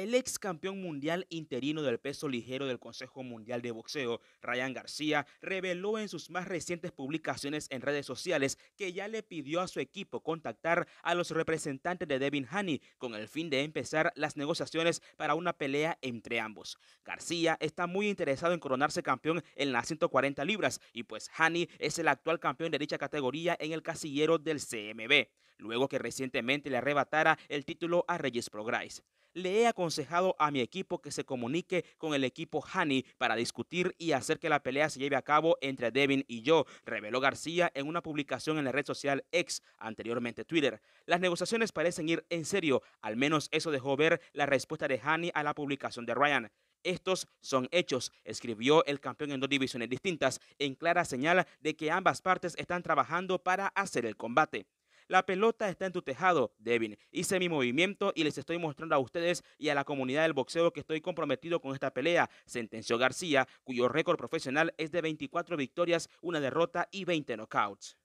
El ex campeón mundial interino del peso ligero del Consejo Mundial de Boxeo, Ryan García, reveló en sus más recientes publicaciones en redes sociales que ya le pidió a su equipo contactar a los representantes de Devin Haney con el fin de empezar las negociaciones para una pelea entre ambos. García está muy interesado en coronarse campeón en las 140 libras y pues Haney es el actual campeón de dicha categoría en el casillero del CMB, luego que recientemente le arrebatara el título a Reyes Prograis le he aconsejado a mi equipo que se comunique con el equipo Hani para discutir y hacer que la pelea se lleve a cabo entre Devin y yo, reveló García en una publicación en la red social X, anteriormente Twitter. Las negociaciones parecen ir en serio, al menos eso dejó ver la respuesta de Hani a la publicación de Ryan. Estos son hechos, escribió el campeón en dos divisiones distintas, en clara señal de que ambas partes están trabajando para hacer el combate. La pelota está en tu tejado, Devin. Hice mi movimiento y les estoy mostrando a ustedes y a la comunidad del boxeo que estoy comprometido con esta pelea, sentenció García, cuyo récord profesional es de 24 victorias, una derrota y 20 knockouts.